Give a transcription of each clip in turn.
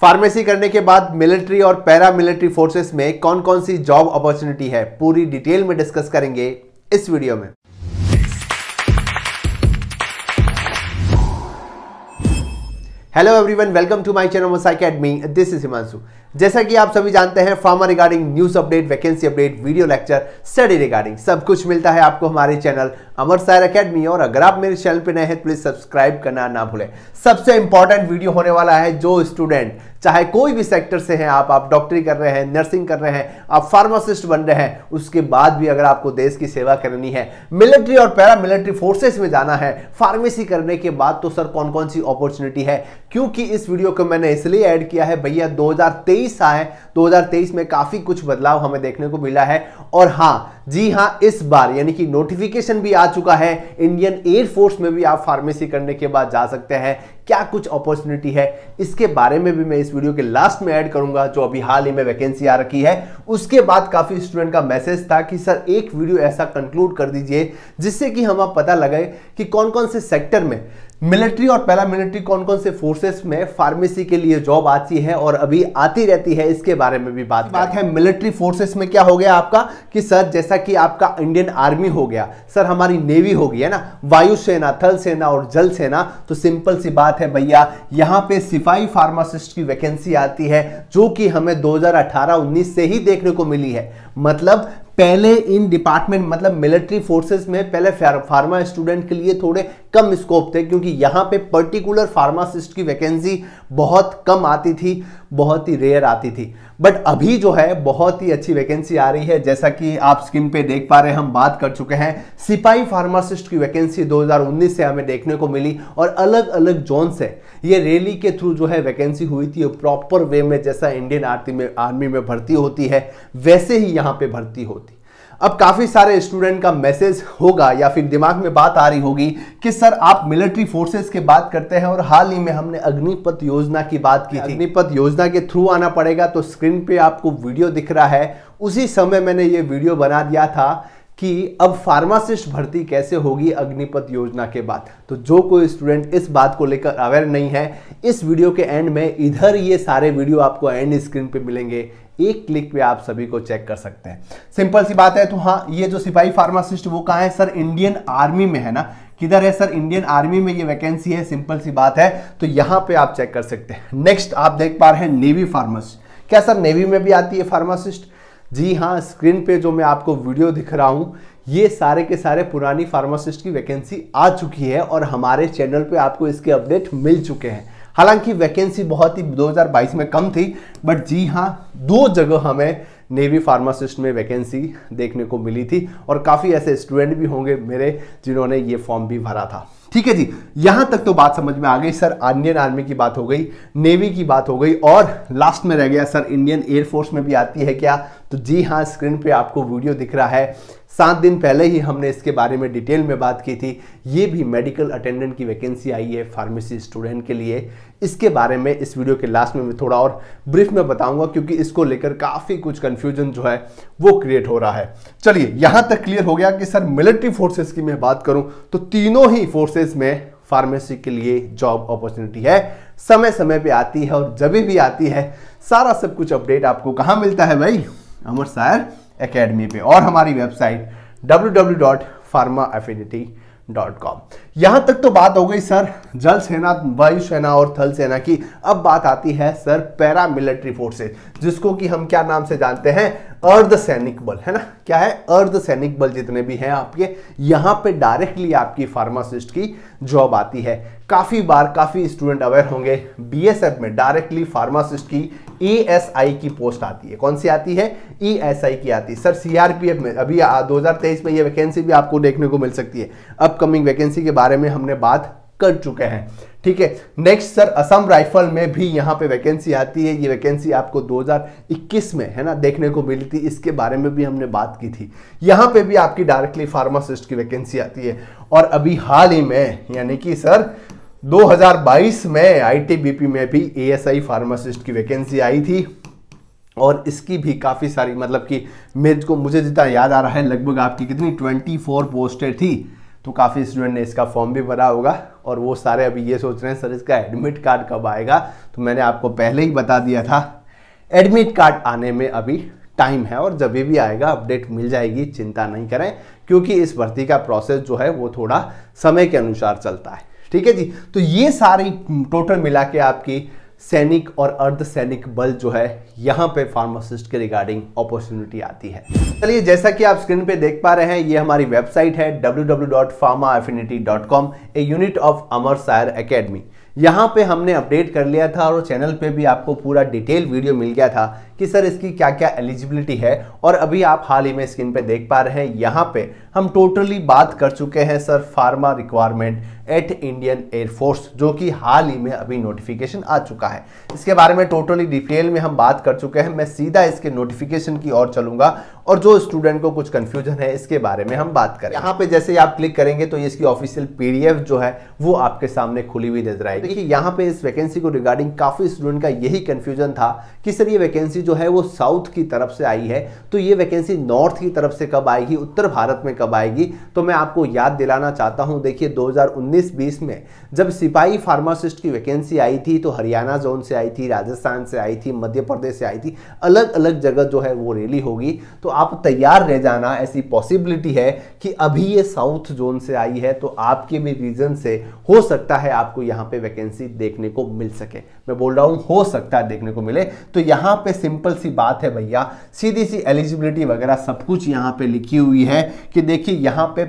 pharmacy करने के बाद मिलिट्री और पैरा मिलिट्री फोर्सेस में कौन कौन सी जॉब अपॉर्चुनिटी है पूरी डिटेल में डिस्कस करेंगे इस वीडियो में hello everyone welcome to my channel Masai academy this is Himanshu जैसा कि आप सभी जानते हैं pharma regarding news update vacancy update video lecture study regarding सब कुछ मिलता है आपको हमारे चैनल अमर सायर अकेडमी और अगर आप मेरे चैनल पर नए हैं प्लीज तो सब्सक्राइब करना ना भूलें सबसे इंपॉर्टेंट वीडियो होने वाला है जो स्टूडेंट चाहे कोई भी सेक्टर से हैं आप आप डॉक्टरी कर रहे हैं नर्सिंग कर रहे हैं आप फार्मासिस्ट बन रहे हैं उसके बाद भी अगर आपको देश की सेवा करनी है मिलिट्री और पैरा मिलिट्री फोर्सेस में जाना है फार्मेसी करने के बाद तो सर कौन कौन सी अपॉर्चुनिटी है क्योंकि इस वीडियो को मैंने इसलिए ऐड किया है भैया 2023 आए 2023 में काफ़ी कुछ बदलाव हमें देखने को मिला है और हाँ जी हाँ इस बार यानी कि नोटिफिकेशन भी आ चुका है इंडियन एयरफोर्स में भी आप फार्मेसी करने के बाद जा सकते हैं क्या कुछ अपॉर्चुनिटी है इसके बारे में भी मैं इस वीडियो के लास्ट में ऐड करूंगा जो अभी हाल ही में वैकेंसी आ रखी है उसके बाद काफ़ी स्टूडेंट का मैसेज था कि सर एक वीडियो ऐसा कंक्लूड कर दीजिए जिससे कि हमें पता लगे कि कौन कौन से सेक्टर में मिलिट्री और पैरा मिलिट्री कौन कौन से फोर्सेस में फार्मेसी के लिए जॉब आती है और अभी आती रहती है इसके बारे में भी बात बात है मिलिट्री फोर्सेस में क्या हो गया आपका कि सर जैसा कि आपका इंडियन आर्मी हो गया सर हमारी नेवी हो गई है ना वायुसेना थल सेना और जल सेना तो सिंपल सी बात है भैया यहाँ पे सिपाही फार्मासिस्ट की वैकेंसी आती है जो कि हमें दो हजार से ही देखने को मिली है मतलब पहले इन डिपार्टमेंट मतलब मिलिट्री फोर्सेस में पहले फार्मा स्टूडेंट के लिए थोड़े कम स्कोप थे क्योंकि यहाँ पे पर्टिकुलर फार्मासिस्ट की वैकेंसी बहुत कम आती थी बहुत ही रेयर आती थी बट अभी जो है बहुत ही अच्छी वैकेंसी आ रही है जैसा कि आप स्क्रीन पे देख पा रहे हैं हम बात कर चुके हैं सिपाही फार्मासिस्ट की वैकेंसी 2019 से हमें देखने को मिली और अलग अलग जोन से ये रैली के थ्रू जो है वैकेंसी हुई थी प्रॉपर वे में जैसा इंडियन आर्मी में आर्मी में भर्ती होती है वैसे ही यहाँ पे भर्ती होती अब काफ़ी सारे स्टूडेंट का मैसेज होगा या फिर दिमाग में बात आ रही होगी कि सर आप मिलिट्री फोर्सेस की बात करते हैं और हाल ही में हमने अग्निपथ योजना की बात की थी अग्निपथ योजना के थ्रू आना पड़ेगा तो स्क्रीन पे आपको वीडियो दिख रहा है उसी समय मैंने ये वीडियो बना दिया था कि अब फार्मासिस्ट भर्ती कैसे होगी अग्निपथ योजना के बाद तो जो कोई स्टूडेंट इस बात को लेकर अवेयर नहीं है इस वीडियो के एंड में इधर ये सारे वीडियो आपको एंड स्क्रीन पे मिलेंगे एक क्लिक पे आप सभी को चेक कर सकते हैं सिंपल सी बात है तो हाँ ये जो सिपाही फार्मासिस्ट वो कहाँ है सर इंडियन आर्मी में है ना किधर है सर इंडियन आर्मी में ये वैकेंसी है सिंपल सी बात है तो यहाँ पे आप चेक कर सकते हैं नेक्स्ट आप देख पा रहे हैं नेवी फार्मासिस्ट क्या सर नेवी में भी आती है फार्मासिस्ट जी हाँ स्क्रीन पे जो मैं आपको वीडियो दिख रहा हूँ ये सारे के सारे पुरानी फार्मासिस्ट की वैकेंसी आ चुकी है और हमारे चैनल पे आपको इसके अपडेट मिल चुके हैं हालांकि वैकेंसी बहुत ही 2022 में कम थी बट जी हाँ दो जगह हमें नेवी फार्मासिस्ट में वैकेंसी देखने को मिली थी और काफ़ी ऐसे स्टूडेंट भी होंगे मेरे जिन्होंने ये फॉर्म भी भरा था ठीक है जी यहां तक तो बात समझ में आ गई सर इंडियन आर्मी की बात हो गई नेवी की बात हो गई और लास्ट में रह गया सर इंडियन एयरफोर्स में भी आती है क्या तो जी हाँ स्क्रीन पे आपको वीडियो दिख रहा है सात दिन पहले ही हमने इसके बारे में डिटेल में बात की थी ये भी मेडिकल अटेंडेंट की वैकेंसी आई है फार्मेसी स्टूडेंट के लिए इसके बारे में इस वीडियो के लास्ट में मैं थोड़ा और ब्रीफ में बताऊंगा क्योंकि इसको लेकर काफ़ी कुछ कन्फ्यूजन जो है वो क्रिएट हो रहा है चलिए यहाँ तक क्लियर हो गया कि सर मिलिट्री फोर्सेज की मैं बात करूँ तो तीनों ही फोर्सेज में फार्मेसी के लिए जॉब अपॉर्चुनिटी है समय समय पर आती है और जब भी आती है सारा सब कुछ अपडेट आपको कहाँ मिलता है भाई अमर साहब एकेडमी पे और हमारी वेबसाइट कॉम यहाँ तक तो बात हो गई सर जल सेना वायु सेना और थल सेना की अब बात आती है सर पैरामिलिट्री फोर्सेज जिसको कि हम क्या नाम से जानते हैं अर्धसैनिक बल है ना क्या है अर्धसैनिक बल जितने भी हैं आपके यहाँ पे डायरेक्टली आपकी फार्मासिस्ट की जॉब आती है काफ़ी बार काफ़ी स्टूडेंट अवेयर होंगे बीएसएफ में डायरेक्टली फार्मासिस्ट की एएसआई की पोस्ट आती है कौन सी आती है ईएसआई की आती है सर सीआरपीएफ में अभी 2023 में ये वैकेंसी भी आपको देखने को मिल सकती है अपकमिंग वैकेंसी के बारे में हमने बात कर चुके हैं ठीक है नेक्स्ट सर असम राइफल में भी यहाँ पे वैकेंसी आती है ये वैकेंसी आपको 2021 में है ना देखने को मिली थी इसके बारे में भी हमने बात की थी यहाँ पे भी आपकी डायरेक्टली फार्मासिस्ट की वैकेंसी आती है और अभी हाल ही में यानी कि सर 2022 में आईटीबीपी में भी एएसआई फार्मासिस्ट की वैकेंसी आई थी और इसकी भी काफ़ी सारी मतलब कि मेरे को मुझे जितना याद आ रहा है लगभग आपकी कितनी ट्वेंटी पोस्टें थी तो काफ़ी स्टूडेंट ने इसका फॉर्म भी भरा होगा और वो सारे अभी ये सोच रहे हैं सर इसका एडमिट कार्ड कब आएगा तो मैंने आपको पहले ही बता दिया था एडमिट कार्ड आने में अभी टाइम है और जब भी आएगा अपडेट मिल जाएगी चिंता नहीं करें क्योंकि इस भर्ती का प्रोसेस जो है वो थोड़ा समय के अनुसार चलता है ठीक है जी तो ये सारी टोटल मिला के आपकी सैनिक और अर्ध सैनिक बल जो है यहाँ पे फार्मासिस्ट के रिगार्डिंग अपॉर्चुनिटी आती है चलिए जैसा कि आप स्क्रीन पे देख पा रहे हैं ये हमारी वेबसाइट है www.pharmaaffinity.com a unit of Amar Sayar academy यहाँ पे हमने अपडेट कर लिया था और चैनल पे भी आपको पूरा डिटेल वीडियो मिल गया था कि सर इसकी क्या क्या एलिजिबिलिटी है और अभी आप हाल ही में स्क्रीन पे देख पा रहे हैं यहाँ पे हम टोटली बात कर चुके हैं sir pharma requirement at Indian air force जो कि हाल ही में अभी नोटिफिकेशन आ चुका है इसके बारे में टोटली डिटेल में हम बात कर चुके हैं मैं सीधा इसके नोटिफिकेशन की ओर चलूंगा और जो स्टूडेंट को कुछ कंफ्यूजन है इसके बारे में हम बात करें यहाँ पे जैसे आप क्लिक करेंगे तो इसकी ऑफिशियल पीडीएफ जो है वो आपके सामने खुली हुई नजर आएगी देखिए यहाँ पे इस वैकेंसी को रिगार्डिंग काफी स्टूडेंट का यही कंफ्यूजन था कि सर ये वैकेंसी जो है वो साउथ की तरफ से आई है तो ये वैकेंसी नॉर्थ की तरफ से कब आएगी उत्तर भारत में कब आएगी तो मैं आपको याद दिलाना चाहता हूँ देखिए 2019-20 में जब सिपाही फार्मासिस्ट की वैकेंसी आई थी तो हरियाणा जोन से आई थी राजस्थान से आई थी मध्य प्रदेश से आई थी अलग अलग जगह जो है वो रैली होगी तो आप तैयार रह जाना ऐसी पॉसिबिलिटी है कि अभी ये साउथ जोन से आई है तो आपके भी रीजन से हो सकता है आपको यहाँ पे वैकेंसी देखने को मिल सके मैं बोल रहा हूँ हो सकता है देखने को मिले तो यहाँ पे सिम सिंपल सी बात है भैया सीधी सी एलिजिबिलिटी वगैरह सब कुछ यहाँ पे लिखी हुई है कि देखिए यहाँ पे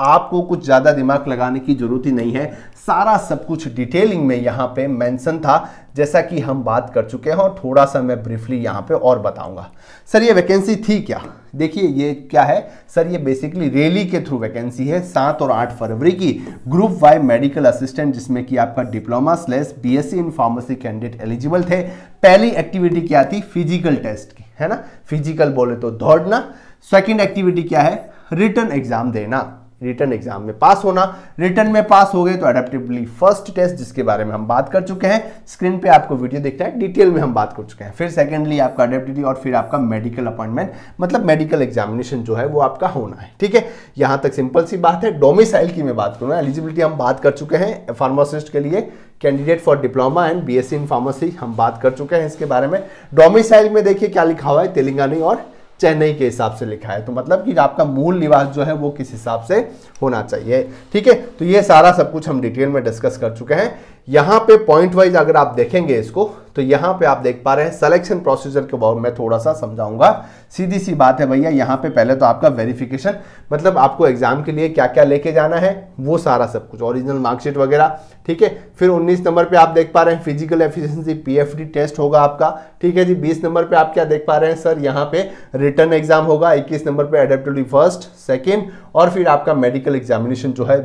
आपको कुछ ज़्यादा दिमाग लगाने की ज़रूरत ही नहीं है सारा सब कुछ डिटेलिंग में यहाँ पे मेंशन था जैसा कि हम बात कर चुके हैं और थोड़ा सा मैं ब्रीफली यहाँ पे और बताऊंगा सर ये वैकेंसी थी क्या देखिए ये क्या है सर ये बेसिकली रैली के थ्रू वैकेंसी है सात और आठ फरवरी की ग्रुप वाई मेडिकल असिस्टेंट जिसमें कि आपका डिप्लोमा स्लेस BSc in pharmacy candidate eligible थे पहली एक्टिविटी क्या थी फिजिकल टेस्ट की है ना फिजिकल बोले तो दौड़ना सेकेंड एक्टिविटी क्या है रिटर्न एग्जाम देना रिटर्न एग्जाम में पास होना रिटर्न में पास हो गए तो अडेप्टिवली फर्स्ट टेस्ट जिसके बारे में हम बात कर चुके हैं स्क्रीन पे आपको वीडियो देखना है डिटेल में हम बात कर चुके हैं फिर सेकेंडली आपका अडेप्टिटी और फिर आपका मेडिकल अपॉइंटमेंट मतलब मेडिकल एग्जामिनेशन जो है वो आपका होना है ठीक है यहाँ तक सिंपल सी बात है डोमिसाइल की मैं बात करूँ एलिजिबिलिटी हम बात कर चुके हैं फार्मासिस्ट के लिए candidate for diploma and BSc in pharmacy हम बात कर चुके हैं इसके बारे में डोमिसाइल में देखिए क्या लिखा हुआ है तेलंगानी और चेन्नई के हिसाब से लिखा है तो मतलब कि आपका मूल निवास जो है वो किस हिसाब से होना चाहिए ठीक है तो ये सारा सब कुछ हम डिटेल में डिस्कस कर चुके हैं यहाँ पे पॉइंट वाइज अगर आप देखेंगे इसको तो यहाँ पे आप देख पा रहे हैं सिलेक्शन प्रोसीजर के बारे में थोड़ा सा समझाऊंगा सीधी सी बात है भैया यहाँ पे पहले तो आपका वेरिफिकेशन मतलब आपको एग्जाम के लिए क्या क्या लेके जाना है वो सारा सब कुछ ओरिजिनल मार्कशीट वगैरह ठीक है फिर 19 नंबर पे आप देख पा रहे हैं फिजिकल एफिशियंसी पी टेस्ट होगा आपका ठीक है जी बीस नंबर पर आप क्या देख पा रहे हैं सर यहाँ पे रिटर्न एग्जाम होगा इक्कीस नंबर पर एडेप्टिव फर्स्ट सेकेंड और फिर आपका मेडिकल एग्जामिनेशन जो है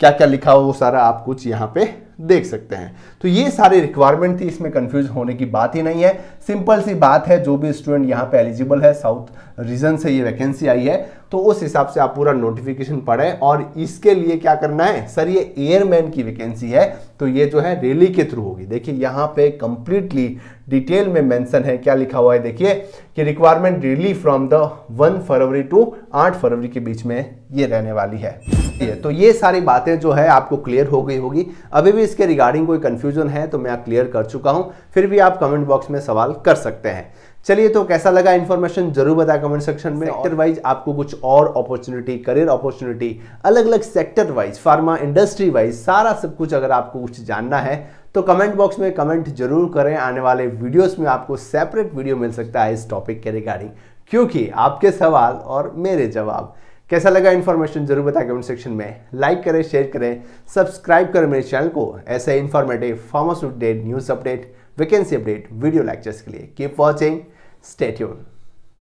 क्या क्या लिखा हो वो सारा आप कुछ यहाँ पे देख सकते हैं तो ये सारी रिक्वायरमेंट थी इसमें कंफ्यूज होने की बात ही नहीं है सिंपल सी बात है जो भी स्टूडेंट यहाँ पे एलिजिबल है साउथ रीजन से ये वैकेंसी आई है तो उस हिसाब से आप पूरा नोटिफिकेशन पढ़ें और इसके लिए क्या करना है सर ये एयरमैन की वैकेंसी है तो ये जो है रैली के थ्रू होगी देखिए यहाँ पे कंप्लीटली डिटेल में मेंशन है क्या लिखा हुआ है देखिए कि requirement rally from the one February to आठ फरवरी के बीच में ये रहने वाली है तो ये सारी बातें जो है आपको क्लियर हो गई होगी अभी भी इसके रिगार्डिंग कोई कंफ्यूजन है तो मैं क्लियर कर चुका हूँ फिर भी आप कमेंट बॉक्स में सवाल कर सकते हैं चलिए तो कैसा लगा इन्फॉर्मेशन जरूर बताया कमेंट सेक्शन में सेक्टर वाइज आपको कुछ और अपॉर्चुनिटी करियर अपॉर्चुनिटी अलग अलग sector wise pharma industry wise सारा सब कुछ अगर आपको कुछ जानना है तो कमेंट बॉक्स में कमेंट जरूर करें आने वाले वीडियोस में आपको सेपरेट वीडियो मिल सकता है इस टॉपिक के रिगार्डिंग क्योंकि आपके सवाल और मेरे जवाब कैसा लगा इन्फॉर्मेशन जरूर बताएं कमेंट सेक्शन में लाइक करें शेयर करें सब्सक्राइब करें मेरे चैनल को ऐसे informative pharma news update vacancy update video lectures के लिए कीप वॉचिंग स्टेट्यून